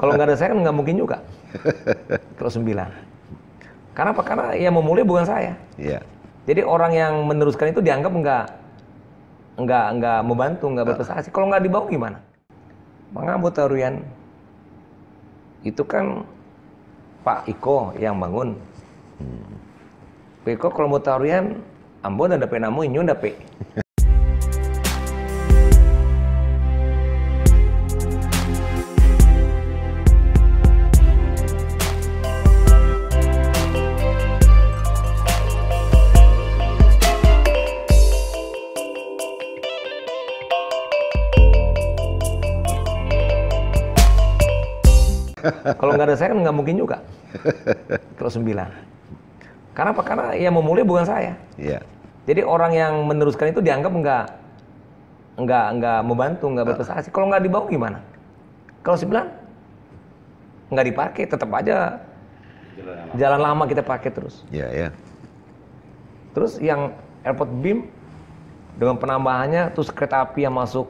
Kalau nggak ada saya kan nggak mungkin juga. Kalau sembilan. Karena apa? Karena yang memulai bukan saya. Iya. Jadi orang yang meneruskan itu dianggap nggak nggak nggak membantu, nggak berprestasi. Kalau nggak dibawa gimana? Mengambil taruhan Itu kan Pak Iko yang bangun. Hmm. Pak Iko kalau mau tarian Ambon ada penamu, namu, ada pe. 2009. Karena apa? Karena yang memulai bukan saya. Yeah. Jadi orang yang meneruskan itu dianggap nggak enggak enggak membantu, nggak nah. berprestasi. Kalau nggak dibawa gimana? Kalau 9 nggak dipakai, tetap aja jalan, lama. jalan lama kita pakai terus. Iya, yeah. Terus yang airport BIM dengan penambahannya terus kereta api yang masuk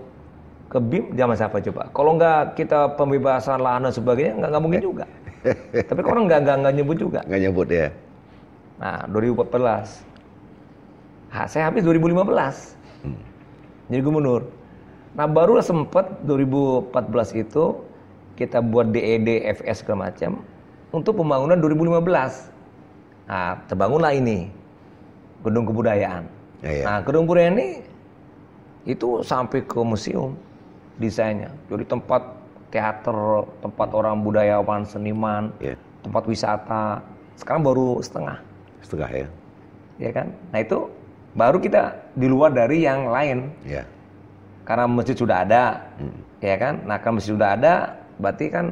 ke BIM zaman siapa coba? Kalau nggak kita pembebasan lahan dan sebagainya nggak mungkin eh, juga. Tapi orang nggak nggak nggak nyebut juga. Nggak nyebut ya. Nah 2014, nah, saya habis 2015 hmm. jadi gubernur. Nah baru sempat 2014 itu kita buat DED, FS segala macam untuk pembangunan 2015. Nah, terbangunlah ini gedung kebudayaan. Ya, ya. Nah, gedung kebudayaan ini itu sampai ke museum desainnya. Jadi tempat teater, tempat orang budayawan, seniman, yeah. tempat wisata. Sekarang baru setengah. Setengah ya. Ya kan? Nah itu baru kita di luar dari yang lain. Ya. Yeah. Karena masjid sudah ada, hmm. ya kan? Nah karena masjid sudah ada, berarti kan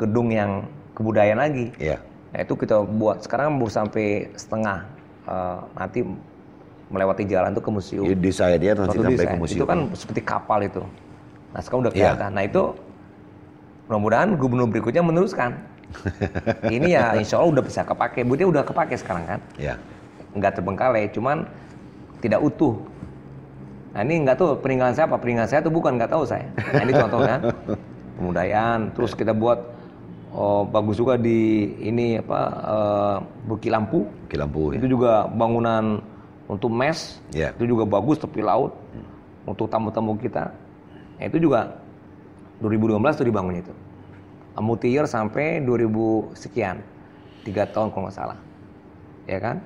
gedung yang kebudayaan lagi. Ya. Yeah. Nah itu kita buat. Sekarang baru sampai setengah. Uh, nanti melewati jalan itu ke museum. Di saya dia nanti sampai ke museum. Itu kan seperti kapal itu. Nah sekarang udah iya. kelihatan. Ya. Nah itu mudah-mudahan gubernur berikutnya meneruskan. ini ya insya Allah udah bisa kepake, Buatnya udah kepake sekarang kan. Iya. Nggak terbengkalai, cuman tidak utuh. Nah ini enggak tahu peringatan saya apa, peringatan saya tuh bukan Enggak tahu saya. Nah ini contoh kan, pemudayaan, terus ya. kita buat oh, bagus juga di ini apa eh, Buki Lampu. Buki Lampu. Ya. Itu juga bangunan untuk mes, Iya. itu juga bagus tepi laut hmm. untuk tamu-tamu kita. Nah, itu juga 2012 tuh dibangun itu. Amutier sampai 2000 sekian. tiga tahun kalau nggak salah. Ya kan?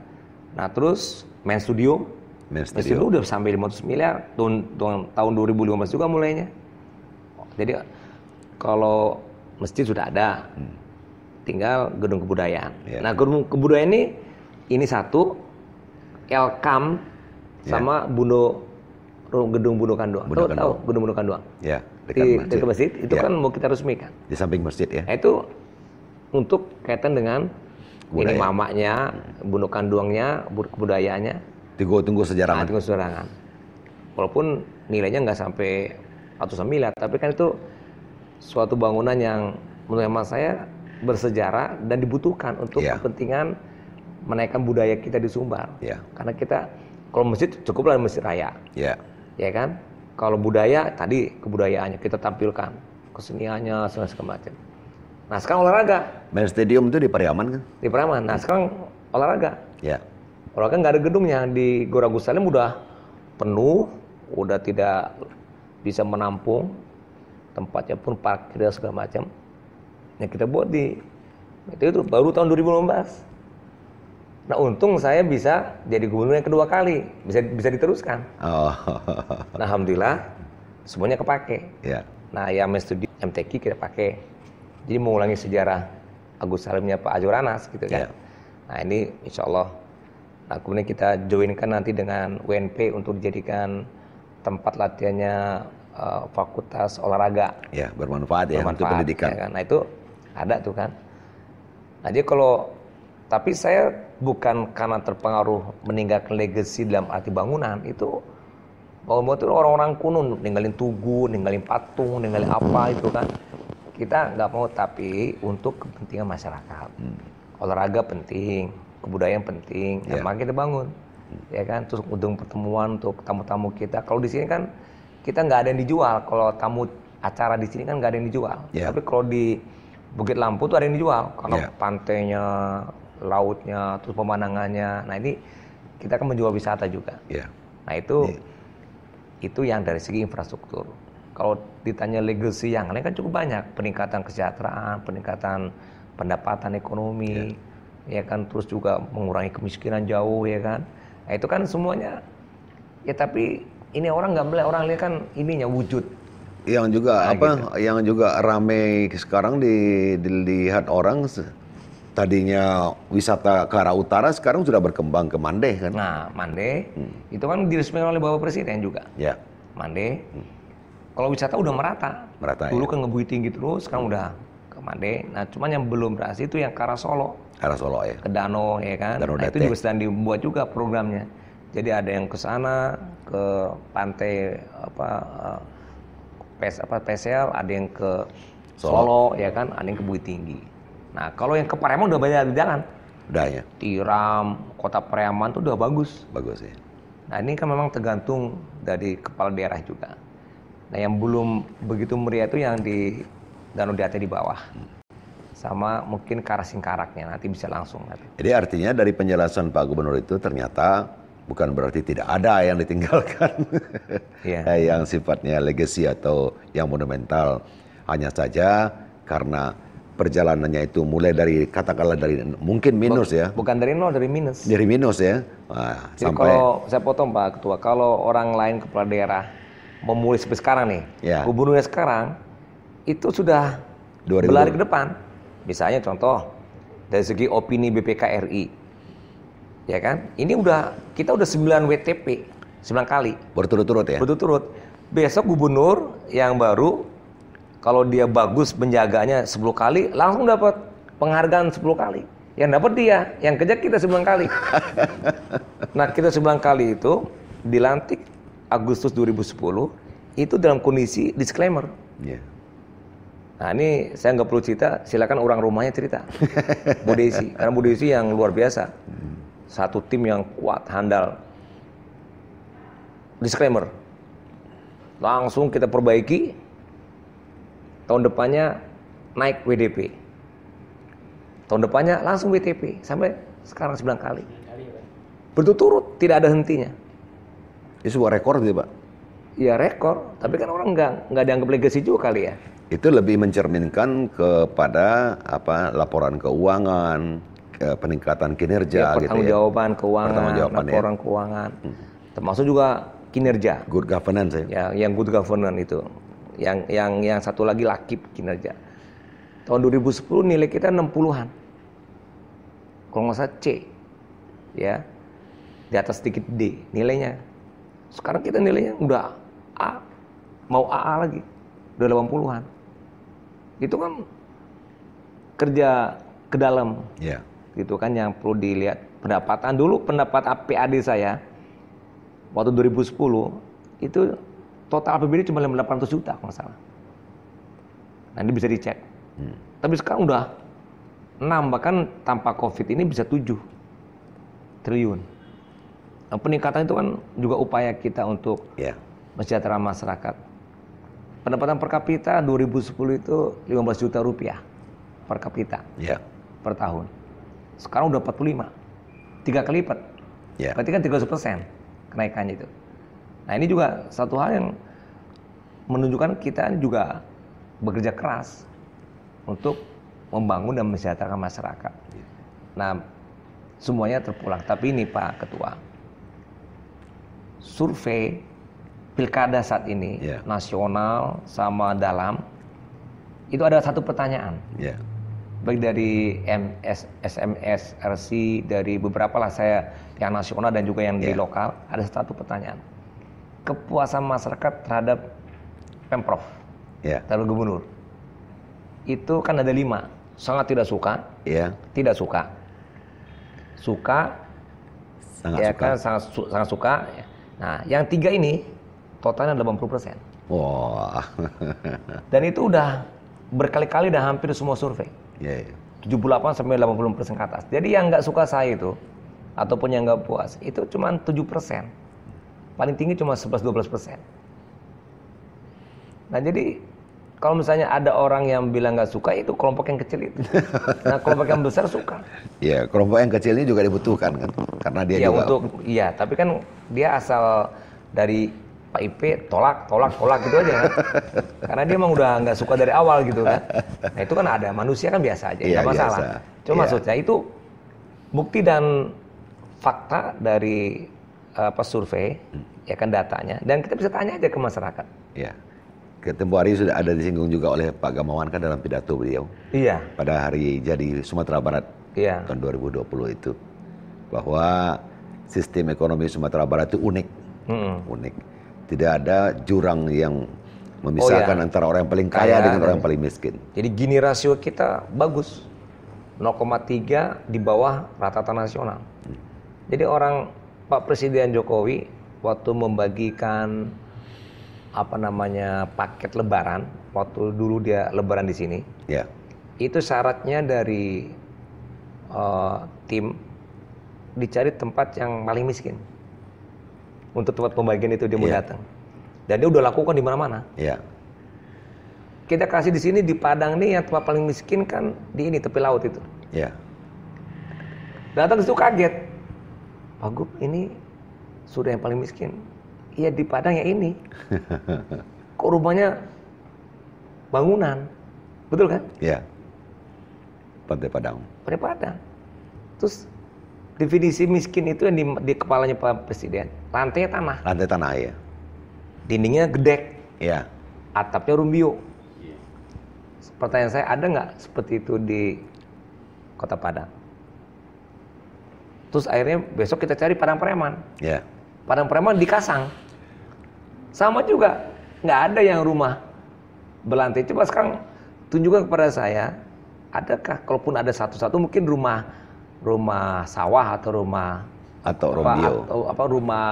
Nah, terus main studio. Main studio, main studio udah sampai 500 miliar tahun, tahun tahun 2015 juga mulainya. Jadi kalau masjid sudah ada. Hmm. Tinggal gedung kebudayaan. Yeah. Nah, gedung kebudayaan ini ini satu Elkam yeah. sama Bundo gedung Bundo Kanduang. Bundo Kanduang. Tahu, gedung Bundo Kanduang. Yeah dekat di, masjid. Dekat masjid itu ya. kan mau kita resmikan. Di samping masjid ya. Nah, itu untuk kaitan dengan Budaya. ini mamanya, hmm. bunuh kandungnya, kebudayaannya. Tunggu-tunggu sejarah. Nah, tunggu sejarah. Walaupun nilainya nggak sampai ratusan miliar, tapi kan itu suatu bangunan yang menurut hemat saya bersejarah dan dibutuhkan untuk ya. kepentingan menaikkan budaya kita di Sumbar. Ya. Karena kita kalau masjid cukuplah masjid raya. Ya. Ya kan? Kalau budaya tadi kebudayaannya kita tampilkan, keseniannya segala, segala macam. Nah sekarang olahraga. Main stadium itu di Pariaman kan? Di Pariaman. Nah sekarang olahraga. Ya. Olahraga nggak ada gedungnya di Goragus Salim udah penuh, udah tidak bisa menampung tempatnya pun parkir segala macam. Nah kita buat di itu, itu baru tahun 2015. Nah untung saya bisa jadi gubernur yang kedua kali, bisa bisa diteruskan. Oh. Nah alhamdulillah semuanya kepake. Yeah. Nah ya studi MTQ kita pakai. Jadi mengulangi sejarah Agus Salimnya Pak ajuranas gitu kan. Yeah. Nah ini insya Allah. Nah kemudian kita joinkan nanti dengan WNP untuk dijadikan tempat latihannya uh, fakultas olahraga. Ya yeah, bermanfaat, bermanfaat ya bermanfaat, untuk ya pendidikan. Ya kan? Nah itu ada tuh kan. Nah jadi kalau tapi saya bukan karena terpengaruh meninggalkan legacy dalam arti bangunan itu kalau mau itu orang-orang kuno ninggalin tugu, ninggalin patung, ninggalin apa itu kan kita nggak mau tapi untuk kepentingan masyarakat hmm. olahraga penting kebudayaan penting yeah. emang kita bangun ya kan terus gedung pertemuan untuk tamu-tamu kita kalau di sini kan kita nggak ada yang dijual kalau tamu acara di sini kan nggak ada yang dijual yeah. tapi kalau di Bukit Lampu tuh ada yang dijual karena yeah. pantainya lautnya, terus pemandangannya. Nah ini kita akan menjual wisata juga. Yeah. Nah itu yeah. itu yang dari segi infrastruktur. Kalau ditanya legacy yang lain kan cukup banyak, peningkatan kesejahteraan, peningkatan pendapatan ekonomi, yeah. ya kan, terus juga mengurangi kemiskinan jauh, ya kan. Nah, itu kan semuanya. Ya tapi ini orang nggak melihat orang lihat kan ininya wujud yang juga nah, apa gitu. yang juga ramai sekarang di, dilihat orang tadinya wisata ke arah utara sekarang sudah berkembang ke Mande kan? Nah, Mande hmm. itu kan diresmikan oleh Bapak Presiden juga. Ya. Mande. Hmm. Kalau wisata udah merata. Merata. Dulu ya. kan ngebui tinggi terus, sekarang hmm. udah ke Mande. Nah, cuman yang belum berhasil itu yang ke arah Solo. Ke Arah Solo ya. Ke Danau ya kan. Danau nah, itu juga sedang dibuat juga programnya. Jadi ada yang ke sana ke pantai apa eh, pes apa PSL, ada yang ke Solo, Solo ya kan, ada yang ke Bukit Tinggi. Nah kalau yang ke Pareman udah banyak di jalan. Udah ya. Tiram, kota Pareman tuh udah bagus. Bagus ya. Nah ini kan memang tergantung dari kepala daerah juga. Nah yang belum begitu meriah itu yang di Danau Diate di bawah. Hmm. Sama mungkin karas singkaraknya nanti bisa langsung. Jadi artinya dari penjelasan Pak Gubernur itu ternyata bukan berarti tidak ada yang ditinggalkan. yeah. Iya. yang sifatnya legacy atau yang monumental. Hanya saja karena perjalanannya itu mulai dari katakanlah dari mungkin minus ya bukan dari nol dari minus dari minus ya nah, Jadi sampai kalau saya potong pak ketua kalau orang lain kepala daerah memulai seperti sekarang nih ya. gubernurnya sekarang itu sudah 2000. berlari ke depan misalnya contoh dari segi opini BPKRI ya kan ini udah kita udah 9 WTP 9 kali berturut-turut ya berturut-turut besok gubernur yang baru kalau dia bagus penjaganya 10 kali, langsung dapat penghargaan 10 kali. Yang dapat dia, yang kerja kita 9 kali. nah, kita 9 kali itu dilantik Agustus 2010, itu dalam kondisi disclaimer. Yeah. Nah ini saya nggak perlu cerita, silakan orang rumahnya cerita. Bu Desi, karena Bu Desi yang luar biasa. Hmm. Satu tim yang kuat, handal. Disclaimer. Langsung kita perbaiki, tahun depannya naik WDP. Tahun depannya langsung WTP sampai sekarang 9 kali. Berturut-turut, tidak ada hentinya. Itu sebuah rekor sih gitu, Pak. Ya rekor, tapi kan orang nggak nggak dianggap legacy juga kali ya. Itu lebih mencerminkan kepada apa laporan keuangan, peningkatan kinerja iya, gitu ya, pertanggungjawaban gitu ya. keuangan, pertanggungjawaban ya. laporan ya. keuangan. Hmm. Termasuk juga kinerja. Good governance ya. ya yang good governance itu yang yang yang satu lagi Lakip kinerja. Tahun 2010 nilai kita 60-an. Kalau nggak salah C. Ya. Di atas sedikit D nilainya. Sekarang kita nilainya udah A. Mau AA lagi. Udah 80-an. Itu kan kerja ke dalam. Yeah. Gitu kan yang perlu dilihat pendapatan dulu pendapat APAD saya waktu 2010 itu total APBD cuma 800 juta kalau nggak salah. Nah ini bisa dicek. Hmm. Tapi sekarang udah 6 bahkan tanpa COVID ini bisa 7 triliun. Nah, peningkatan itu kan juga upaya kita untuk yeah. mensejahtera masyarakat. Pendapatan per kapita 2010 itu 15 juta rupiah per kapita yeah. per tahun. Sekarang udah 45, tiga kali lipat. Yeah. Berarti kan 30 persen kenaikannya itu. Nah ini juga satu hal yang menunjukkan kita juga bekerja keras untuk membangun dan mesejahterakan masyarakat. Nah semuanya terpulang. Tapi ini Pak Ketua, survei pilkada saat ini yeah. nasional sama dalam itu ada satu pertanyaan. Yeah baik dari MS, SMS, RC, dari beberapa lah saya yang nasional dan juga yang yeah. di ya. lokal, ada satu pertanyaan kepuasan masyarakat terhadap pemprov, yeah. terhadap gubernur, itu kan ada lima, sangat tidak suka, yeah. tidak suka, suka, sangat ya suka. kan sangat, su sangat suka. Nah, yang tiga ini totalnya 80 persen. Wah. Wow. Dan itu udah berkali-kali udah hampir semua survei. Yeah, yeah. 78 sampai 80 persen ke atas. Jadi yang nggak suka saya itu ataupun yang nggak puas itu cuma 7 persen. Paling tinggi cuma 11-12 persen. Nah jadi kalau misalnya ada orang yang bilang nggak suka itu kelompok yang kecil itu. Nah kelompok yang besar suka. Iya kelompok yang kecil ini juga dibutuhkan kan karena dia ya, juga. untuk iya tapi kan dia asal dari Pak IP tolak tolak tolak gitu aja kan. karena dia emang udah nggak suka dari awal gitu kan. Nah itu kan ada manusia kan biasa aja iya, nggak ya, masalah. Biasa. Cuma ya. maksudnya itu bukti dan fakta dari Eh, apa survei, hmm. ya kan datanya, dan kita bisa tanya aja ke masyarakat. Ya, Ketemu hari sudah ada disinggung juga oleh Pak Gamawan kan dalam pidato beliau. Iya. Pada hari jadi Sumatera Barat iya. tahun 2020 itu bahwa sistem ekonomi Sumatera Barat itu unik, mm unik. Tidak ada jurang yang memisahkan oh, iya. antara orang yang paling kaya, kaya dengan iya. orang yang paling miskin. Jadi gini rasio kita bagus, 0,3 di bawah rata-rata nasional. Hmm. Jadi orang Pak Presiden Jokowi waktu membagikan apa namanya paket lebaran waktu dulu dia lebaran di sini. Ya. Itu syaratnya dari uh, tim dicari tempat yang paling miskin untuk tempat pembagian itu dia mau ya. datang. Dan dia udah lakukan di mana-mana. Ya. Kita kasih di sini di Padang nih yang tempat paling miskin kan di ini tepi laut itu. Ya. Datang itu kaget. Pak oh, ini sudah yang paling miskin. Iya di Padang ya ini. Kok rumahnya bangunan? Betul kan? Iya. Pantai Padang. Pantai Padang. Terus definisi miskin itu yang di, di kepalanya Pak Presiden. Lantai ya tanah. Lantai tanah ya. Dindingnya gedek. Iya. Atapnya rumbio. Pertanyaan saya ada nggak seperti itu di Kota Padang? Terus akhirnya besok kita cari padang preman. Yeah. Padang preman di Kasang. Sama juga, nggak ada yang rumah berlantai. Coba sekarang tunjukkan kepada saya, adakah kalaupun ada satu-satu mungkin rumah rumah sawah atau rumah atau apa, rombio atau apa rumah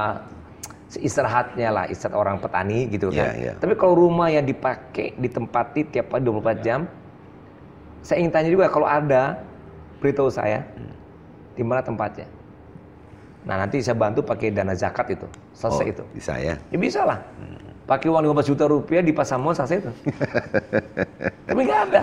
istirahatnya lah istirahat orang petani gitu kan. Yeah. Ya. Tapi kalau rumah yang dipakai ditempati tiap 24 ya. jam, saya ingin tanya juga kalau ada beritahu saya. Hmm di mana tempatnya. Nah nanti saya bantu pakai dana zakat itu, selesai oh, itu. Bisa ya? Ya bisa lah. Hmm. Pakai uang 15 juta rupiah di pasar mall selesai itu. Tapi nggak ada.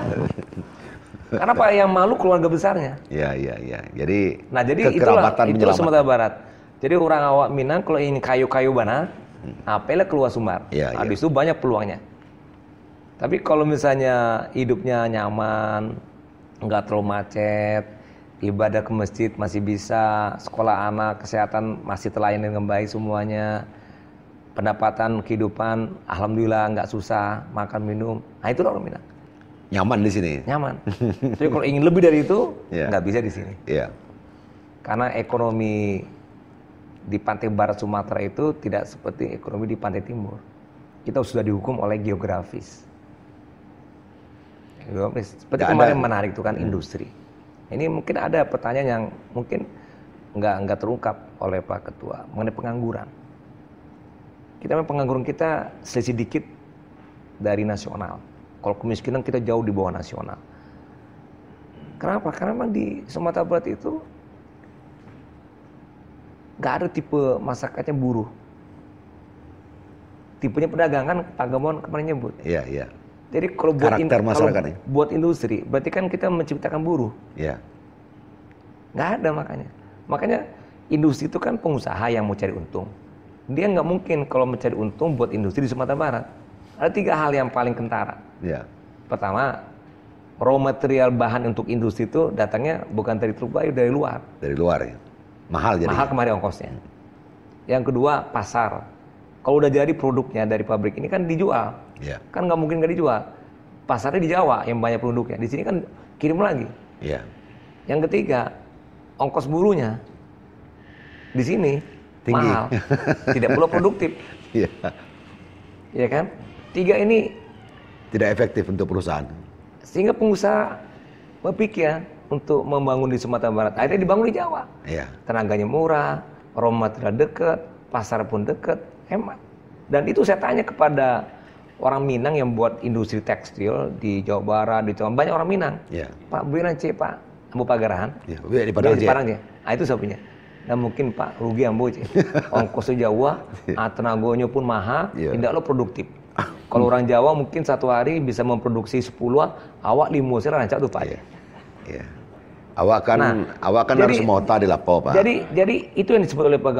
Karena Pak yang malu keluarga besarnya. Iya iya iya. Jadi nah jadi itulah itu Sumatera Barat. Jadi orang awak Minang kalau ingin kayu-kayu bana, hmm. keluar Sumbar. Ya, iya. Habis ya. itu banyak peluangnya. Tapi kalau misalnya hidupnya nyaman, nggak terlalu macet, ibadah ke masjid masih bisa, sekolah anak, kesehatan masih terlayani dengan baik semuanya, pendapatan, kehidupan, alhamdulillah nggak susah, makan minum, nah itu loh Romina. Nyaman di sini. Nyaman. Tapi kalau ingin lebih dari itu yeah. nggak bisa di sini. Yeah. Karena ekonomi di pantai barat Sumatera itu tidak seperti ekonomi di pantai timur. Kita sudah dihukum oleh geografis. Geografis. Seperti kemarin menarik itu kan hmm. industri ini mungkin ada pertanyaan yang mungkin nggak nggak terungkap oleh Pak Ketua mengenai pengangguran. Kita memang pengangguran kita selisih dikit dari nasional. Kalau kemiskinan kita jauh di bawah nasional. Kenapa? Karena memang di Sumatera Barat itu nggak ada tipe masyarakatnya buruh. Tipenya pedagangan, Pak Gamon kemarin nyebut. Iya, iya jadi kalau buat Karakter in, kalau ya? buat industri, berarti kan kita menciptakan buruh. Iya. Nggak ada makanya. Makanya industri itu kan pengusaha yang mau cari untung. Dia nggak mungkin kalau mencari untung buat industri di Sumatera Barat. Ada tiga hal yang paling kentara. Iya. Pertama, raw material bahan untuk industri itu datangnya bukan dari Teluk Bayu, dari luar. Dari luar ya? Mahal jadi? Mahal kemarin ongkosnya. Yang kedua, pasar kalau udah jadi produknya dari pabrik ini kan dijual, yeah. kan nggak mungkin nggak dijual. Pasarnya di Jawa yang banyak produknya, di sini kan kirim lagi. Yeah. Yang ketiga, ongkos burunya di sini Tinggi. mahal, tidak perlu produktif. Iya. yeah, kan? Tiga ini tidak efektif untuk perusahaan. Sehingga pengusaha berpikir untuk membangun di Sumatera Barat. Akhirnya dibangun di Jawa. Yeah. Tenaganya murah, raw tidak dekat, pasar pun dekat, hemat. Dan itu saya tanya kepada orang Minang yang buat industri tekstil di Jawa Barat, di Jawa banyak orang Minang. Ya. Pak Buiran C, Pak Ambo Pagarahan. Ya, di Padang, di Padang Nah, itu saya punya. Dan mungkin Pak rugi Ambo C. Ongkosnya Jawa, ya. Ah, tenagonya pun mahal, ya. tidak lo produktif. Ah. Kalau orang Jawa mungkin satu hari bisa memproduksi sepuluh ah, awak limusin rancak tuh Pak. Ya. Ya. Awak kan, nah, awak kan jadi, harus mota di lapo, Pak. Jadi, jadi itu yang disebut oleh Pak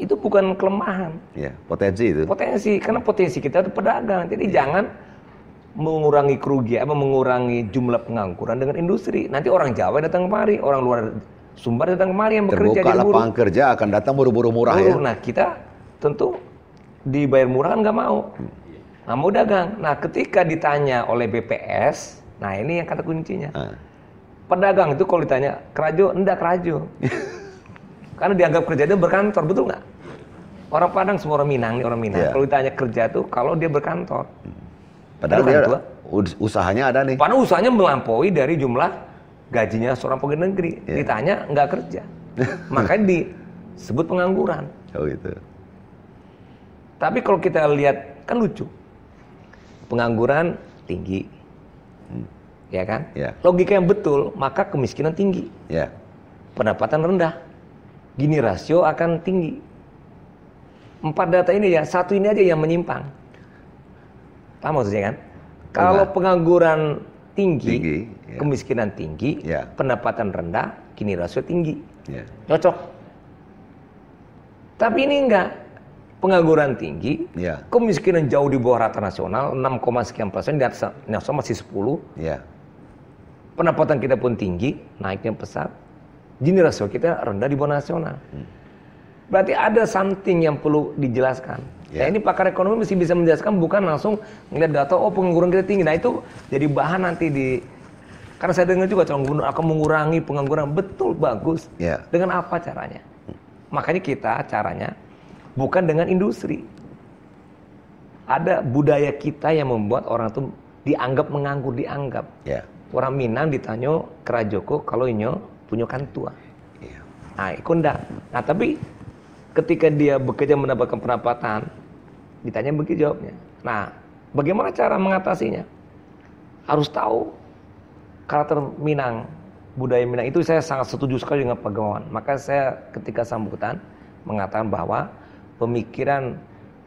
itu bukan kelemahan. Ya, potensi itu. Potensi, karena potensi kita itu pedagang. Jadi ya. jangan mengurangi kerugian, apa mengurangi jumlah pengangguran dengan industri. Nanti orang Jawa datang kemari, orang luar Sumbar datang kemari yang bekerja Terbuka jadi buruh. lapangan kerja akan datang buru-buru murah buru. ya. Nah kita tentu dibayar murah kan nggak mau. Hmm. Nah mau dagang. Nah ketika ditanya oleh BPS, nah ini yang kata kuncinya. Ah pedagang itu kalau ditanya kerajo, enggak kerajo. Karena dianggap kerjanya berkantor, betul nggak? Orang Padang semua orang Minang nih orang Minang. Yeah. Kalau ditanya kerja itu kalau dia berkantor. Padahal kan, dia kan usahanya ada nih. Padahal usahanya melampaui dari jumlah gajinya seorang pegawai negeri. Yeah. Ditanya nggak kerja. Makanya disebut pengangguran. Oh gitu. Tapi kalau kita lihat kan lucu. Pengangguran tinggi, ya kan? Yeah. Logika yang betul, maka kemiskinan tinggi. Yeah. Pendapatan rendah. Gini rasio akan tinggi. Empat data ini ya, satu ini aja yang menyimpang. Paham maksudnya kan? Kalau pengangguran tinggi, tinggi yeah. kemiskinan tinggi, yeah. pendapatan rendah, gini rasio tinggi. Yeah. Cocok. Tapi ini enggak pengangguran tinggi, yeah. kemiskinan jauh di bawah rata nasional 6, sekian persen di atas nasional masih 10. Yeah pendapatan kita pun tinggi, naiknya pesat, Gini rasio kita rendah di bawah nasional. Hmm. Berarti ada something yang perlu dijelaskan. Yeah. Nah ini pakar ekonomi mesti bisa menjelaskan bukan langsung ngeliat data oh pengangguran kita tinggi. Nah itu jadi bahan nanti di karena saya dengar juga calon gubernur akan mengurangi pengangguran betul bagus. Yeah. Dengan apa caranya? Makanya kita caranya bukan dengan industri. Ada budaya kita yang membuat orang itu dianggap menganggur dianggap. Yeah orang Minang ditanya kerajoko kalau inyo punya kantua tua. Iya. nah itu enggak nah tapi ketika dia bekerja mendapatkan pendapatan ditanya begitu jawabnya nah bagaimana cara mengatasinya harus tahu karakter Minang budaya Minang itu saya sangat setuju sekali dengan Pak Gamawan maka saya ketika sambutan mengatakan bahwa pemikiran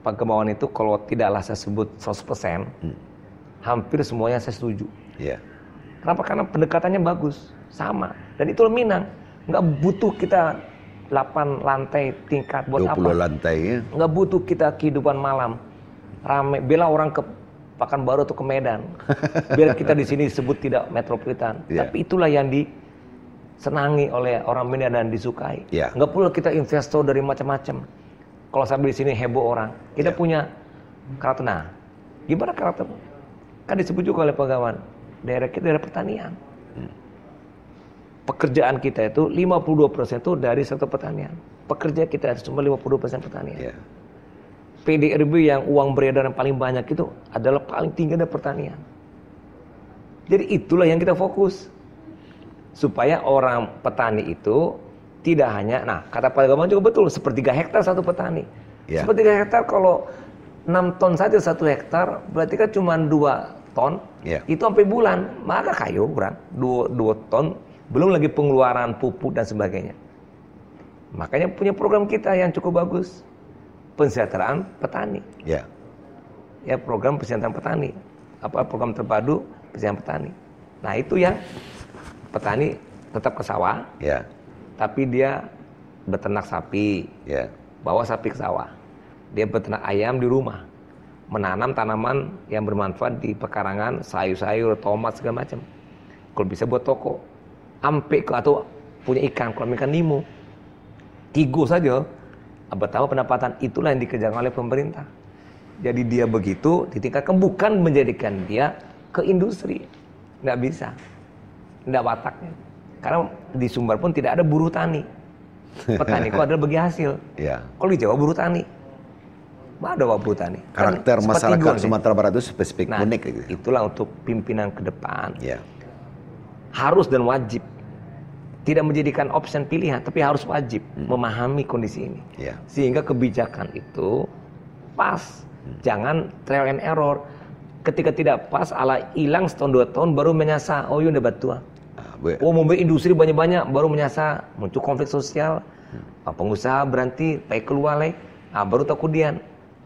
Pak Gamawan itu kalau tidaklah saya sebut 100% hmm. hampir semuanya saya setuju yeah. Kenapa? Karena pendekatannya bagus, sama. Dan itu Minang, nggak butuh kita 8 lantai tingkat buat 20 apa? 20 lantai ya. Nggak butuh kita kehidupan malam. Rame, Bila orang ke Pakan Baru atau ke Medan. Biar kita di sini disebut tidak metropolitan. Yeah. Tapi itulah yang disenangi oleh orang Medan dan disukai. Yeah. Nggak perlu kita investor dari macam-macam. Kalau sampai di sini heboh orang, kita yeah. punya Karatena. Gimana Karatena? Kan disebut juga oleh pegawai daerah kita daerah pertanian. Pekerjaan kita itu 52% itu dari sektor pertanian. Pekerja kita cuma 52% pertanian. Yeah. PDRB yang uang beredar yang paling banyak itu adalah paling tinggi dari pertanian. Jadi itulah yang kita fokus. Supaya orang petani itu tidak hanya, nah kata Pak Gaman juga betul, sepertiga hektar satu petani. Yeah. Sepertiga hektar kalau 6 ton saja satu hektar, berarti kan cuma dua ton yeah. itu sampai bulan maka kayu kurang dua, dua ton belum lagi pengeluaran pupuk dan sebagainya makanya punya program kita yang cukup bagus pensejahteraan petani yeah. ya program persejahteraan petani apa program terpadu persejahteraan petani nah itu ya petani tetap ke sawah yeah. tapi dia beternak sapi yeah. bawa sapi ke sawah dia beternak ayam di rumah menanam tanaman yang bermanfaat di pekarangan, sayur-sayur, tomat segala macam. Kalau bisa buat toko, ampe atau punya ikan, kalau ikan nimo, tigo saja, betapa pendapatan itulah yang dikerjakan oleh pemerintah. Jadi dia begitu ditingkatkan bukan menjadikan dia ke industri, nggak bisa, nggak wataknya. Karena di Sumbar pun tidak ada buruh tani. Petani kok adalah bagi hasil. Yeah. Kalau di Jawa buruh tani, ada Butani. Karakter kan masyarakat Sumatera Barat itu spesifik nah, unik. Gitu. Itulah untuk pimpinan ke depan. Yeah. Harus dan wajib tidak menjadikan opsi pilihan, tapi harus wajib hmm. memahami kondisi ini. Yeah. Sehingga kebijakan itu pas, hmm. jangan trial and error. Ketika tidak pas, ala hilang setahun dua tahun baru menyasa Oh, iya, udah batua. Uh, ah, oh, mobil industri banyak-banyak baru menyasa muncul konflik sosial. Hmm. Ah, pengusaha berhenti, baik keluar lagi. Ah, baru takut dia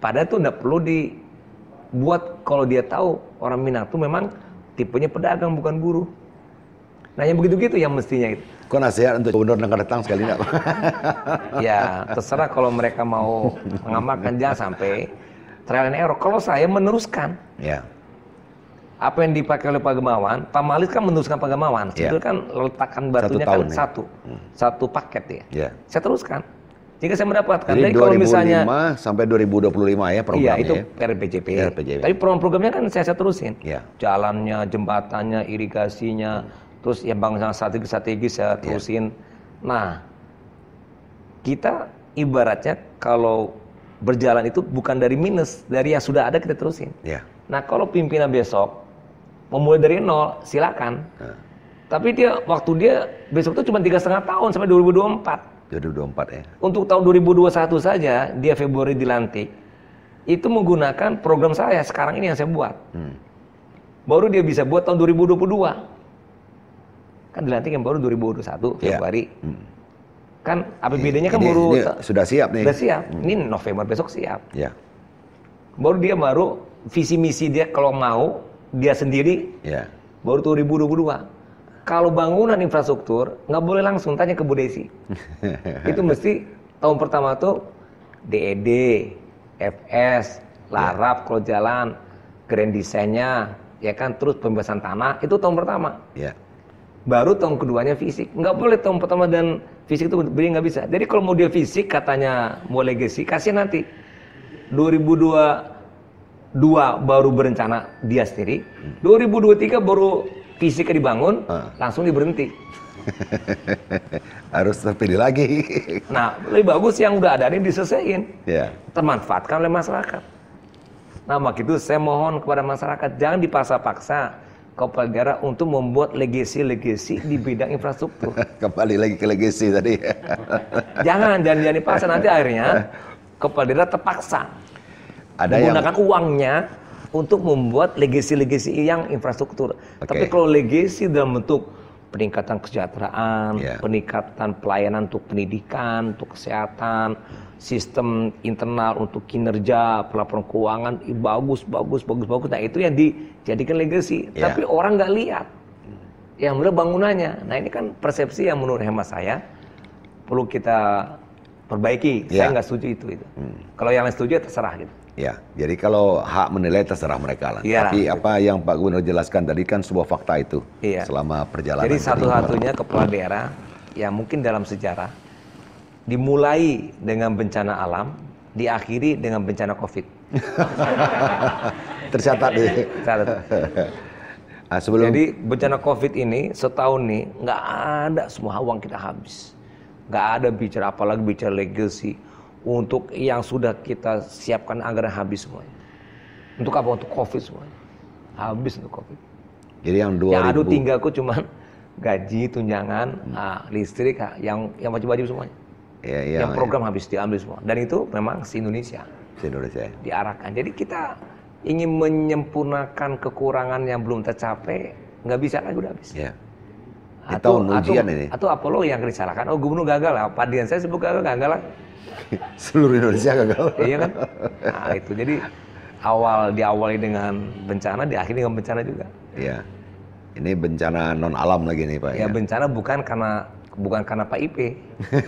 Padahal itu tidak perlu dibuat kalau dia tahu orang Minang itu memang tipenya pedagang bukan buruh. Nah yang begitu-gitu yang mestinya itu. Kok nasihat untuk gubernur negara datang sekali enggak ya terserah kalau mereka mau mengamalkan jangan sampai trial and error. Kalau saya meneruskan. Ya. Apa yang dipakai oleh Pak Gemawan, Pak Malis kan meneruskan Pak Gemawan. Ya. Itu kan letakkan batunya satu kan ya. satu. Hmm. Satu paket ya. ya. Saya teruskan. Jika saya mendapatkan. Jadi kalau misalnya, sampai 2025 ya programnya. Iya, itu ya. RPJP. RPJP. Tapi program-programnya kan saya, saya terusin. Ya. Jalannya, jembatannya, irigasinya, hmm. terus yang bangsa strategis-strategis saya iya. terusin. Ya. Nah, kita ibaratnya kalau berjalan itu bukan dari minus, dari yang sudah ada kita terusin. Ya. Nah, kalau pimpinan besok memulai dari nol, silakan. Hmm. Tapi dia waktu dia besok itu cuma tiga setengah tahun sampai 2024. 2024 ya. Untuk tahun 2021 saja dia Februari dilantik itu menggunakan program saya sekarang ini yang saya buat. Hmm. Baru dia bisa buat tahun 2022. Kan dilantik yang baru 2021 iya. Februari. Yeah. Hmm. Kan APBD-nya kan ini, baru ini sudah siap nih. Sudah siap. Hmm. Ini November besok siap. Yeah. Baru dia baru visi misi dia kalau mau dia sendiri. Yeah. Baru 2022 kalau bangunan infrastruktur nggak boleh langsung tanya ke Bu Desi. itu mesti tahun pertama tuh DED, FS, Larap yeah. kalau jalan, grand desainnya, ya kan terus pembebasan tanah itu tahun pertama. Yeah. Baru tahun keduanya fisik. Nggak boleh tahun pertama dan fisik itu beli nggak bisa. Jadi kalau mau dia fisik katanya mau legacy, kasih nanti 2002 dua baru berencana dia sendiri, 2023 hmm. baru fisiknya dibangun, uh. langsung diberhenti. Harus terpilih lagi. nah, lebih bagus yang udah ada ini diselesaikan. Yeah. Termanfaatkan oleh masyarakat. Nah, maka itu saya mohon kepada masyarakat, jangan dipaksa-paksa kepala daerah untuk membuat legasi-legasi di bidang infrastruktur. Kembali lagi ke legasi tadi. jangan, jangan jangan dipaksa nanti akhirnya kepala daerah terpaksa ada menggunakan yang... uangnya untuk membuat legasi-legasi yang infrastruktur. Okay. Tapi kalau legasi dalam bentuk peningkatan kesejahteraan, yeah. peningkatan pelayanan untuk pendidikan, untuk kesehatan, sistem internal untuk kinerja, pelaporan keuangan bagus, bagus, bagus, bagus. Nah itu yang dijadikan legasi. Yeah. Tapi orang nggak lihat. Yang benar bangunannya. Nah ini kan persepsi yang menurut hemat saya perlu kita perbaiki. Yeah. Saya nggak setuju itu. itu. Hmm. Kalau yang lain setuju, ya terserah gitu. Ya, jadi kalau hak menilai terserah mereka lah. Iyalah. Tapi apa yang Pak Gubernur jelaskan tadi kan sebuah fakta itu iya. selama perjalanan. Jadi satu-satunya kepala daerah yang mungkin dalam sejarah dimulai dengan bencana alam, diakhiri dengan bencana COVID. Tercatat deh. Tercatat. Nah, sebelum... Jadi bencana COVID ini setahun nih nggak ada semua uang kita habis, nggak ada bicara apalagi bicara legacy untuk yang sudah kita siapkan anggaran habis semuanya. Untuk apa? Untuk Covid semuanya. Habis untuk Covid. Jadi yang ya, dua Yang aduh tinggalku cuma gaji, tunjangan, hmm. ah, listrik, ah, yang yang wajib-wajib semuanya. Ya, ya, yang iya. program ya. habis diambil semua. Dan itu memang si Indonesia. Si Indonesia. Diarahkan. Jadi kita ingin menyempurnakan kekurangan yang belum tercapai, nggak bisa lagi udah habis. Ya. Atau, atau, ujian ini. atau Apollo yang disalahkan, oh gubernur gagal lah, padian saya sebut gagal, gagal lah. Seluruh Indonesia gagal. Iya kan? Nah, itu jadi awal diawali dengan bencana, diakhiri dengan bencana juga. Iya. Ini bencana non alam lagi nih Pak. Ya, ya. bencana bukan karena bukan karena Pak IP.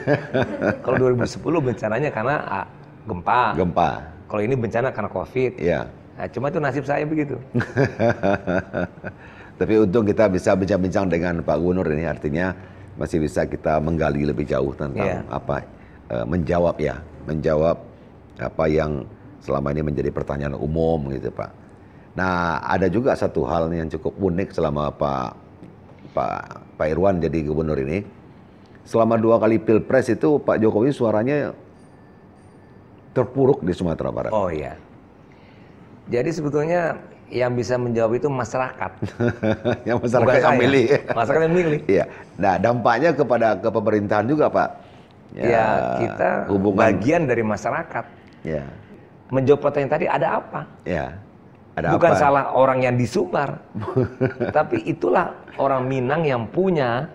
Kalau 2010 bencananya karena ah, gempa. Gempa. Kalau ini bencana karena COVID. Iya. Nah, cuma itu nasib saya begitu. Tapi untung kita bisa bincang-bincang dengan Pak Gunur ini artinya masih bisa kita menggali lebih jauh tentang yeah. apa uh, menjawab ya, menjawab apa yang selama ini menjadi pertanyaan umum gitu Pak. Nah ada juga satu hal yang cukup unik selama Pak Pak Pak Irwan jadi gubernur ini. Selama dua kali pilpres itu Pak Jokowi suaranya terpuruk di Sumatera Barat. Oh iya. Jadi sebetulnya yang bisa menjawab itu masyarakat. yang masyarakat yang saya. milih. masyarakat yang milih. Iya. Nah, dampaknya kepada ke pemerintahan juga, Pak. Ya, ya, kita hubungan. bagian dari masyarakat. Ya. Menjawab pertanyaan tadi ada apa? Ya. Ada Bukan apa? salah orang yang di tapi itulah orang Minang yang punya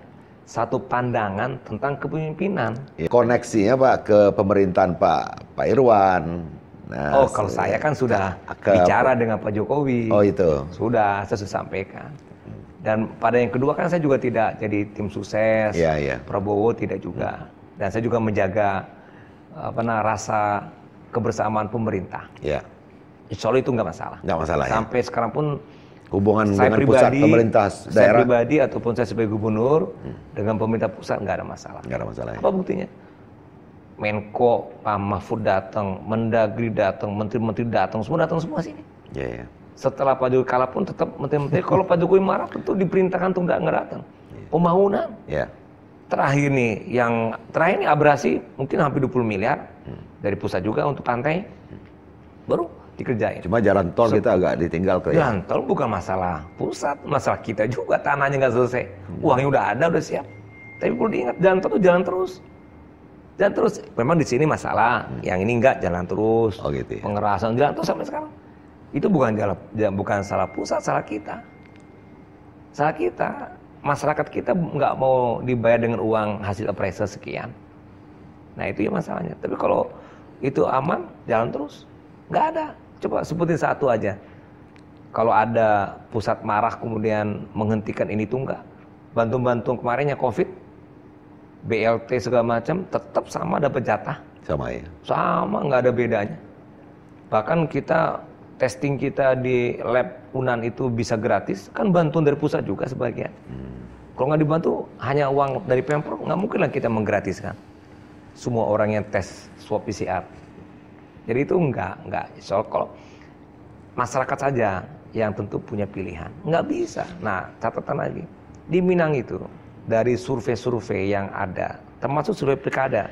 satu pandangan tentang kepemimpinan. Ya. Koneksinya Pak ke pemerintahan Pak Pak Irwan. Nah, oh, kalau saya kan sudah nah, ke, bicara dengan Pak Jokowi. Oh, itu. Sudah, saya sudah sampaikan. Dan pada yang kedua kan saya juga tidak jadi tim sukses. Ya, ya. Prabowo tidak juga. Hmm dan saya juga menjaga apa nah, rasa kebersamaan pemerintah. Ya. Insya Allah itu nggak masalah. Nggak masalah. Ya. Sampai ya. sekarang pun hubungan saya dengan pribadi, pusat pemerintah daerah. Saya pribadi ataupun saya sebagai gubernur hmm. dengan pemerintah pusat nggak ada masalah. Nggak ada masalah. Ya. Apa ya. buktinya? Menko, Pak Mahfud datang, Mendagri datang, menteri-menteri datang, semua datang semua sini. Ya, ya. Setelah Pak Jokowi kalah pun tetap menteri-menteri. kalau Pak Jokowi marah tentu diperintahkan untuk nggak datang. Ya. Pembangunan. Ya terakhir nih yang terakhir ini abrasi mungkin hampir 20 miliar dari pusat juga untuk pantai baru dikerjain. Cuma jalan tol kita agak ditinggal ke ya. jalan ya. tol bukan masalah pusat, masalah kita juga tanahnya nggak selesai. Hmm. Uangnya udah ada, udah siap. Tapi perlu diingat jalan tol tuh jalan terus. Jalan terus. Memang di sini masalah, hmm. yang ini nggak jalan terus. Oh gitu. Ya. Pengerasan jalan terus sampai sekarang. Itu bukan jalan bukan salah pusat, salah kita. Salah kita masyarakat kita nggak mau dibayar dengan uang hasil appraisal sekian. Nah itu ya masalahnya. Tapi kalau itu aman, jalan terus. Nggak ada. Coba sebutin satu aja. Kalau ada pusat marah kemudian menghentikan ini tuh Bantu-bantu kemarinnya COVID, BLT segala macam tetap sama dapat jatah. Sama ya. Sama nggak ada bedanya. Bahkan kita testing kita di lab Unan itu bisa gratis, kan bantuan dari pusat juga sebagian. Hmm. Kalau nggak dibantu, hanya uang dari Pemprov, nggak mungkin lah kita menggratiskan semua orang yang tes swab PCR. Jadi itu enggak, enggak. Soal kalau masyarakat saja yang tentu punya pilihan, nggak bisa. Nah, catatan lagi. Di Minang itu, dari survei-survei yang ada, termasuk survei pilkada,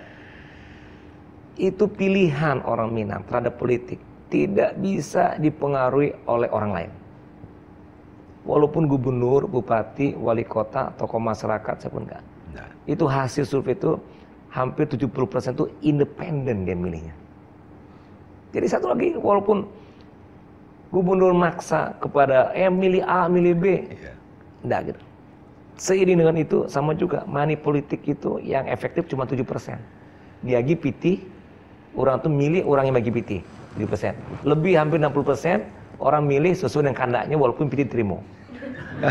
itu pilihan orang Minang terhadap politik tidak bisa dipengaruhi oleh orang lain. Walaupun gubernur, bupati, wali kota, tokoh masyarakat, siapa enggak. Nah. Itu hasil survei itu hampir 70% itu independen dia milihnya. Jadi satu lagi, walaupun gubernur maksa kepada eh milih A, milih B, yeah. enggak gitu. Seiring dengan itu sama juga money politik itu yang efektif cuma 7%. Dia GPT, orang itu milih orang yang bagi GPT. 70%. Lebih hampir 60% orang milih sesuai dengan kandaknya walaupun pilih terima.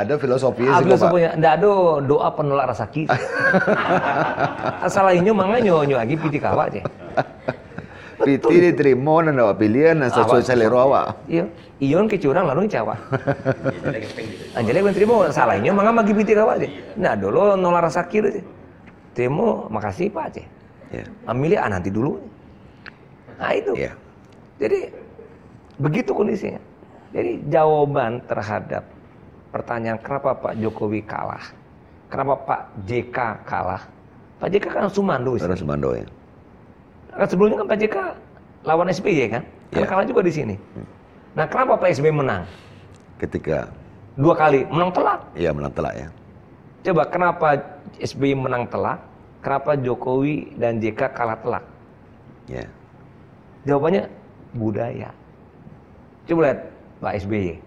ada filosofinya sih, ah, filosofinya. Tidak ada doa penolak rasa sakit. Salahnya manganya nyo lagi piti kawak aja. Piti diterima dan awak pilihan dan sesuai selera awak. Iya. Iyon kecurang lalu ncawa. Anjali gue terima salahnya mangga magi piti kawak aja. Nah dulu nolak rasa sakit aja. Terima makasih Pak aja. Iya. Yeah. Ambilnya ah, nanti dulu. Nah itu. Yeah. Jadi begitu kondisinya. Jadi jawaban terhadap pertanyaan kenapa Pak Jokowi kalah, kenapa Pak JK kalah, Pak JK kan Sumando sih. Sumando ya. Karena sebelumnya kan Pak JK lawan SBY kan, kan yeah. kalah juga di sini. Iya. Nah kenapa Pak SBY menang? Ketika dua kali menang telak. Iya menang telak ya. Coba kenapa SBY menang telak? Kenapa Jokowi dan JK kalah telak? Ya. Yeah. Jawabannya budaya. Coba lihat Pak SBY.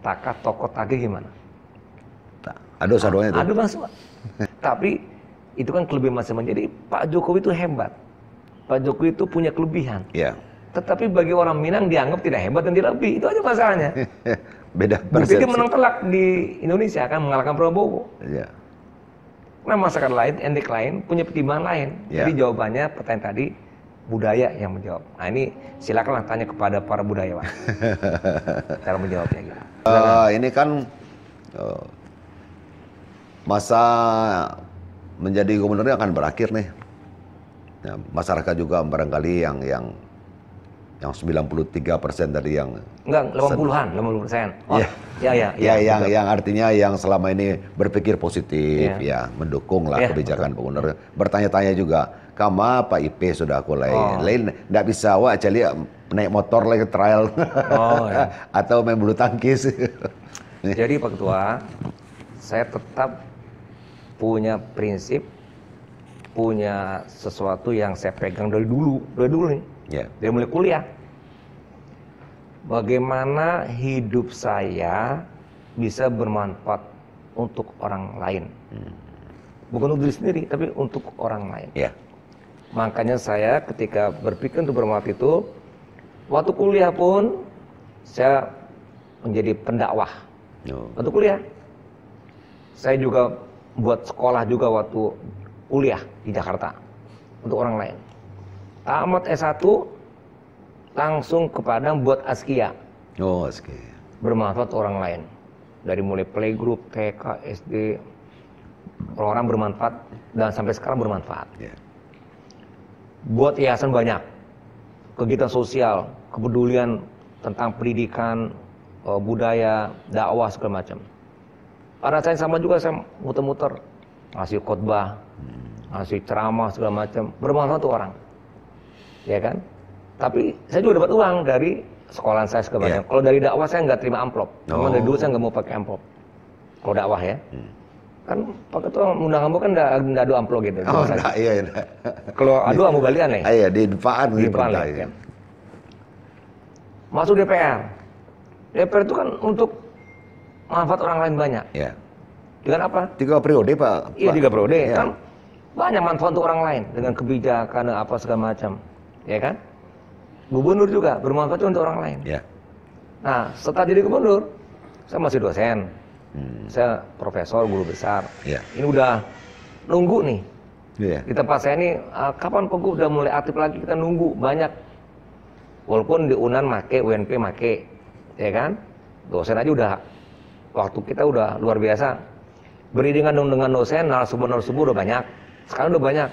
Takat toko tage gimana? Ada sarungnya itu. Ada langsung. Tapi itu kan kelebihan masing-masing. Jadi Pak Jokowi itu hebat. Pak Jokowi itu punya kelebihan. Iya. Tetapi bagi orang Minang dianggap tidak hebat dan tidak lebih. Itu aja masalahnya. Beda persepsi. Dia menang telak di Indonesia akan mengalahkan Prabowo. Iya. Nah masyarakat lain, endek lain punya pertimbangan lain. Ya. Jadi jawabannya pertanyaan tadi budaya yang menjawab. Nah ini silakanlah tanya kepada para budayawan cara menjawabnya gitu. Uh, ini kan uh, masa menjadi gubernur akan berakhir nih. Ya, masyarakat juga barangkali yang yang yang 93 persen dari yang enggak puluhan lima puluh persen. Iya. Oh, ya. ya, ya, ya, yang betul. yang artinya yang selama ini berpikir positif, ya, ya mendukung lah ya, kebijakan gubernur. Bertanya-tanya juga kama Pak IP sudah aku lain. Oh. Lain ndak bisa wah cari eh, naik motor lagi trial. Oh, iya. Atau main bulu tangkis. Jadi Pak Ketua, saya tetap punya prinsip punya sesuatu yang saya pegang dari dulu, dari dulu nih. Yeah. Dari mulai kuliah. Bagaimana hidup saya bisa bermanfaat untuk orang lain. Hmm. Bukan untuk diri sendiri, tapi untuk orang lain. Yeah. Makanya saya ketika berpikir untuk bermaaf itu, waktu kuliah pun saya menjadi pendakwah. Oh. Waktu kuliah, saya juga buat sekolah juga waktu kuliah di Jakarta untuk orang lain. Tamat S1 langsung ke buat askia. Oh, askia. Bermanfaat orang lain. Dari mulai playgroup, TK, SD, orang-orang bermanfaat dan sampai sekarang bermanfaat. Yeah buat yayasan banyak kegiatan sosial kepedulian tentang pendidikan eh, budaya dakwah segala macam pada saya sama juga saya muter-muter ngasih khotbah hmm. ngasih ceramah segala macam bermanfaat untuk orang ya kan tapi saya juga dapat uang dari sekolah saya segala ya. macam kalau dari dakwah saya nggak terima amplop oh. dari dulu oh. saya nggak mau pakai amplop kalau dakwah ya hmm kan Pak Ketua undang kamu kan nggak ndak do amplo gitu. Oh, enggak, iya iya. Kalau adu kamu balian nih. Ah, iya, di depan di depan ya. Masuk DPR. DPR itu kan untuk manfaat orang lain banyak. Iya. Dengan apa? Tiga periode, Pak. Iya, tiga periode. Ya. Kan banyak manfaat untuk orang lain dengan kebijakan apa segala macam. Ya kan? Gubernur juga bermanfaat untuk orang lain. Ya. Nah, setelah jadi gubernur, saya masih dosen Hmm. Saya profesor, guru besar. Yeah. Ini udah nunggu nih. Yeah. Di tempat saya ini, uh, ah, kapan gue udah mulai aktif lagi? Kita nunggu banyak. Walaupun di UNAN make, UNP make. Ya kan? Dosen aja udah, waktu kita udah luar biasa. Beriringan dengan dosen, narasumber-narasumber udah banyak. Sekarang udah banyak.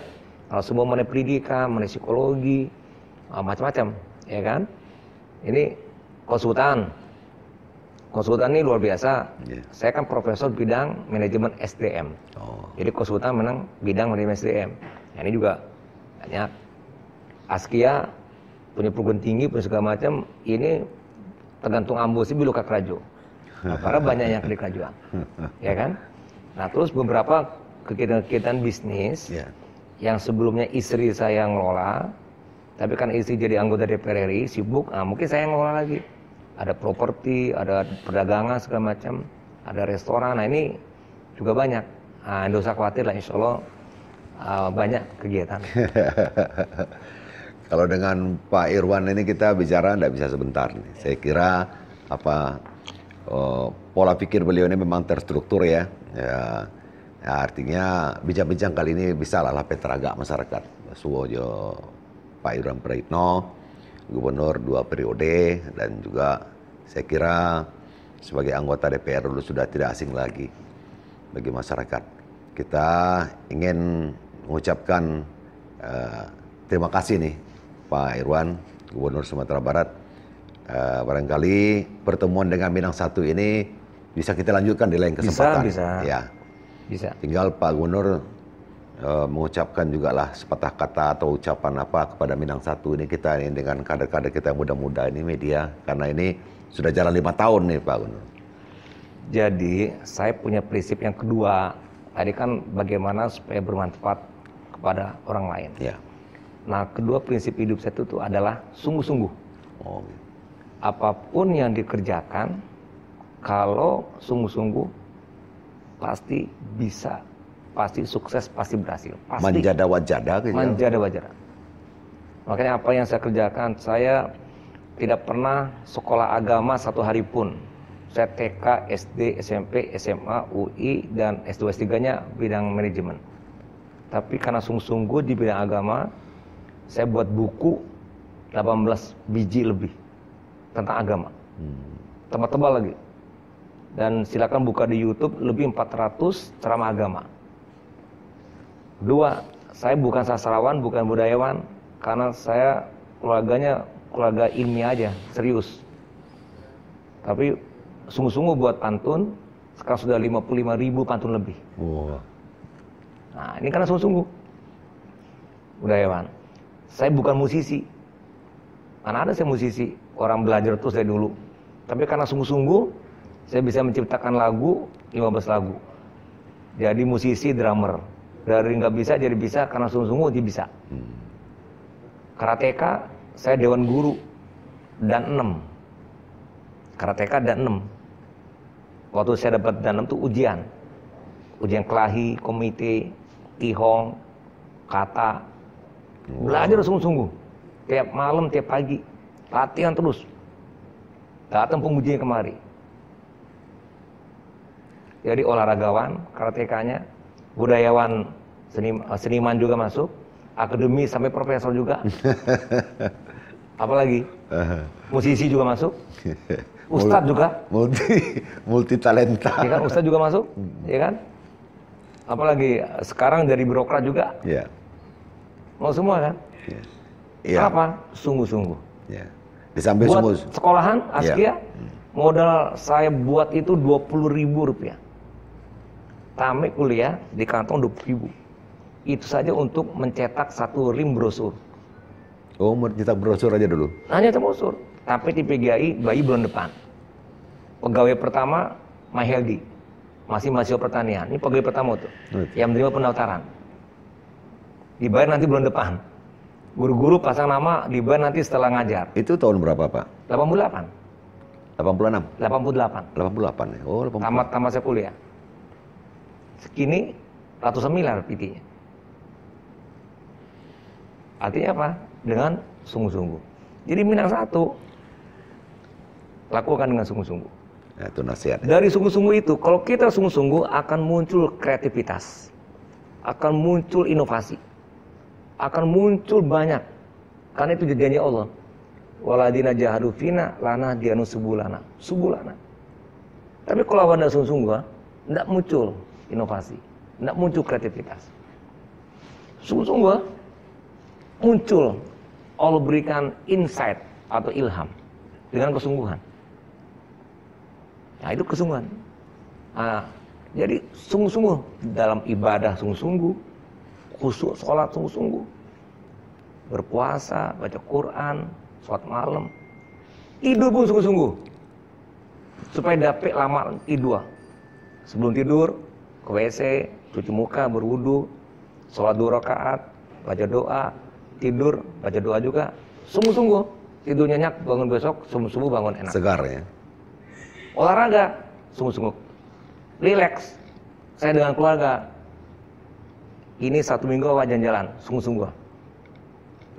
Narasumber mana pendidikan, mana psikologi, uh, macam-macam. Ya kan? Ini konsultan, konsultan ini luar biasa. Yeah. Saya kan profesor bidang manajemen SDM. Oh. Jadi konsultan menang bidang manajemen SDM. Nah, ini juga banyak. Askia punya perguruan tinggi, punya segala macam. Ini tergantung ambusi bilu kakrajo. Nah, karena banyak yang kerja kerajaan, ya kan? Nah, terus beberapa kegiatan-kegiatan bisnis yeah. yang sebelumnya istri saya ngelola, tapi kan istri jadi anggota DPR RI, sibuk, nah mungkin saya ngelola lagi ada properti, ada perdagangan segala macam, ada restoran. Nah ini juga banyak. Nah, Anda usah khawatir lah, insya Allah uh, banyak kegiatan. Kalau dengan Pak Irwan ini kita bicara tidak bisa sebentar. Nih. Saya kira apa uh, pola pikir beliau ini memang terstruktur ya. ya, ya artinya bincang-bincang kali ini bisa lah lapet masyarakat. Suwojo Pak Irwan Praitno gubernur dua periode dan juga saya kira sebagai anggota DPR dulu sudah tidak asing lagi bagi masyarakat. Kita ingin mengucapkan uh, terima kasih nih Pak Irwan, Gubernur Sumatera Barat. Uh, barangkali pertemuan dengan Minang Satu ini bisa kita lanjutkan di lain kesempatan. Bisa, bisa. Ya. Bisa. Tinggal Pak Gubernur uh, mengucapkan juga lah sepatah kata atau ucapan apa kepada Minang Satu ini kita ini dengan kader-kader kita yang muda-muda ini media karena ini sudah jalan lima tahun nih Pak Gunung. Jadi saya punya prinsip yang kedua tadi kan bagaimana supaya bermanfaat kepada orang lain. Ya. Nah kedua prinsip hidup saya itu adalah sungguh-sungguh. Oh. Apapun yang dikerjakan kalau sungguh-sungguh pasti bisa pasti sukses, pasti berhasil. Pasti. Manjada wajada. Gitu. Manjada wajada. Makanya apa yang saya kerjakan, saya tidak pernah sekolah agama satu hari pun. Saya TK, SD, SMP, SMA, UI, dan S2, S3-nya bidang manajemen. Tapi karena sungguh-sungguh di bidang agama, saya buat buku 18 biji lebih tentang agama. Hmm. Tebal-tebal lagi. Dan silakan buka di YouTube lebih 400 ceramah agama. Dua, saya bukan sastrawan, bukan budayawan, karena saya keluarganya keluarga ilmiah aja, serius. Tapi sungguh-sungguh buat pantun, sekarang sudah 55 ribu pantun lebih. Wow. Nah, ini karena sungguh-sungguh. Budayawan. Saya bukan musisi. Mana ada saya musisi, orang belajar terus saya dulu. Tapi karena sungguh-sungguh, saya bisa menciptakan lagu, 15 lagu. Jadi musisi, drummer dari nggak bisa jadi bisa karena sungguh-sungguh dia bisa hmm. karateka saya dewan guru dan enam karateka dan enam waktu saya dapat dan enam itu ujian ujian kelahi komite tihong kata wow. belajar sungguh-sungguh tiap malam tiap pagi latihan terus datang pengujian kemari jadi olahragawan karatekanya budayawan seniman juga masuk akademi sampai profesor juga apalagi musisi juga masuk ustadz juga multi multi talenta ya kan ustadz juga masuk hmm. ya kan apalagi sekarang dari birokrat juga ya mau semua kan ya. ya. sungguh-sungguh ya. disambil buat sekolahan askia ya. Hmm. modal saya buat itu dua puluh ribu rupiah kami kuliah di kantong 20 ribu. Itu saja untuk mencetak satu rim brosur. Oh, mencetak brosur aja dulu? Hanya brosur. Tapi di PGI, bayi bulan depan. Pegawai pertama, Maheldi. Masih mahasiswa pertanian. Ini pegawai pertama tuh. Right. Yang menerima pendaftaran. Dibayar nanti bulan depan. Guru-guru pasang nama, dibayar nanti setelah ngajar. Itu tahun berapa, Pak? 88. 86? 88. 88 ya? Oh, 88. Tamat, tamat saya kuliah segini ratusan miliar PT-nya. Artinya apa? Dengan sungguh-sungguh. Jadi minang satu, lakukan dengan sungguh-sungguh. Ya, itu nasihat. Ya. Dari sungguh-sungguh itu, kalau kita sungguh-sungguh akan muncul kreativitas, akan muncul inovasi, akan muncul banyak. Karena itu jadinya Allah. Waladina jahadu fina lana dianu subulana. Subulana. Tapi kalau anda sungguh-sungguh, tidak muncul inovasi. Tidak muncul kreativitas. Sungguh-sungguh muncul Allah berikan insight atau ilham dengan kesungguhan. Nah itu kesungguhan. Nah, jadi sungguh-sungguh dalam ibadah sungguh-sungguh, khusus sholat sungguh-sungguh, berpuasa, baca Quran, sholat malam, tidur pun sungguh-sungguh supaya dapat lama tidur. Sebelum tidur ke WC, cuci muka, berwudu, sholat dua rakaat, baca doa, tidur, baca doa juga, sungguh-sungguh. Tidur nyenyak, bangun besok, sungguh-sungguh bangun enak. Segar ya. Olahraga, sungguh-sungguh. Relax. Saya dengan keluarga. Ini satu minggu awal jalan-jalan, sungguh-sungguh.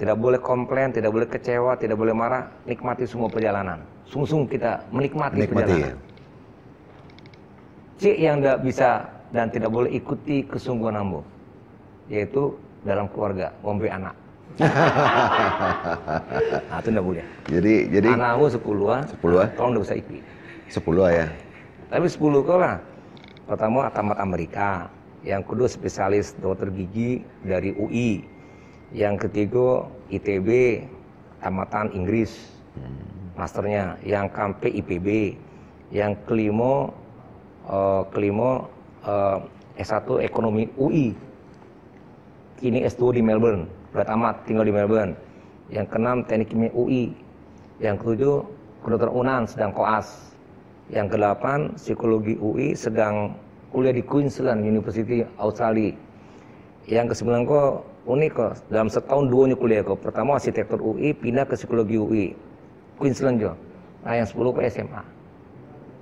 Tidak boleh komplain, tidak boleh kecewa, tidak boleh marah, nikmati semua perjalanan. Sungguh-sungguh kita menikmati, menikmati perjalanan. Ya. Cik yang tidak bisa dan tidak boleh ikuti kesungguhanmu yaitu dalam keluarga ngombe anak nah, itu tidak boleh jadi jadi anakmu sepuluh sepuluh kalau nggak bisa ikuti sepuluh ya tapi sepuluh kau lah pertama tamat Amerika yang kedua spesialis dokter gigi dari UI yang ketiga ITB tamatan Inggris hmm. masternya yang kampe IPB yang kelima uh, kelima uh, eh, S1 ekonomi UI. kini S2 di Melbourne, berat amat tinggal di Melbourne. Yang keenam teknik kimia UI. Yang ketujuh kedokteran Unan sedang koas. Yang kedelapan psikologi UI sedang kuliah di Queensland University Australia. Yang kesembilan kok unik kok dalam setahun duanya kuliah kok. Pertama arsitektur UI pindah ke psikologi UI Queensland jo. Nah yang sepuluh ke SMA.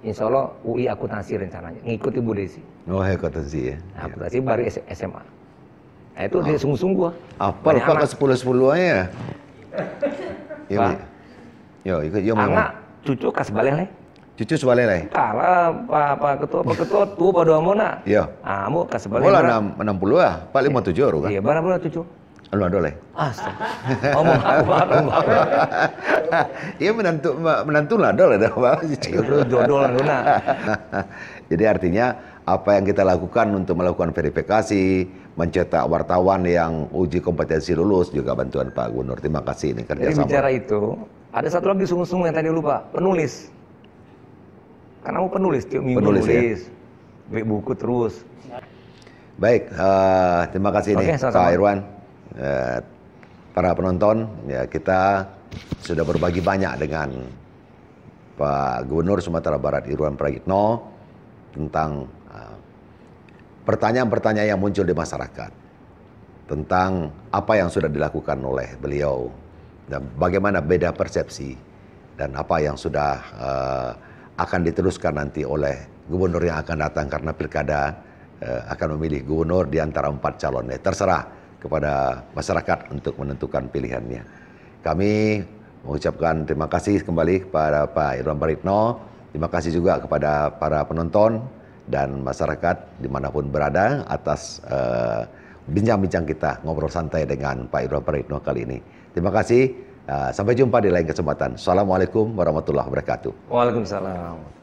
Insya Allah UI akuntansi rencananya, ngikut Ibu Desi. Oh, akuntansi ya. akuntansi ya. Nah, iya. baru SMA. Nah, itu oh. sungguh-sungguh. Apa lupa ke sepuluh-sepuluh aja? Ya? Iya, Pak. Yo, ikut yo Anak cucu kas balik lagi. Cucu sebalik lagi? Kalah Pak Pak Ketua, Pak Ketua tuh pada mona. Iya. Amu kas balik. Bola enam enam puluh ya? Pak lima tujuh orang. Iya, berapa cucu. Lu adoleh. Astaga. Omong apa? Iya menantu menantu lah adoleh iya, dah jodoh lah Luna. Jadi artinya apa yang kita lakukan untuk melakukan verifikasi, mencetak wartawan yang uji kompetensi lulus juga bantuan Pak Gubernur. Terima kasih ini kerjasama. bicara itu, ada satu lagi sungguh-sungguh yang tadi lupa, penulis. Karena kamu penulis, tiap minggu penulis, penulis. Ya? buku terus. Baik, uh, terima kasih okay, nih sama -sama. Pak Irwan. Eh, para penonton, ya kita sudah berbagi banyak dengan Pak Gubernur Sumatera Barat Irwan Prayitno tentang eh, pertanyaan-pertanyaan yang muncul di masyarakat tentang apa yang sudah dilakukan oleh beliau dan bagaimana beda persepsi dan apa yang sudah uh, akan diteruskan nanti oleh gubernur yang akan datang karena pilkada uh, akan memilih gubernur di antara empat calonnya terserah kepada masyarakat untuk menentukan pilihannya. Kami mengucapkan terima kasih kembali kepada Pak Irwan Baritno, terima kasih juga kepada para penonton dan masyarakat dimanapun berada atas eh, bincang-bincang uh, kita ngobrol santai dengan Pak Irwan Baritno kali ini. Terima kasih, uh, sampai jumpa di lain kesempatan. Assalamualaikum warahmatullahi wabarakatuh. Waalaikumsalam.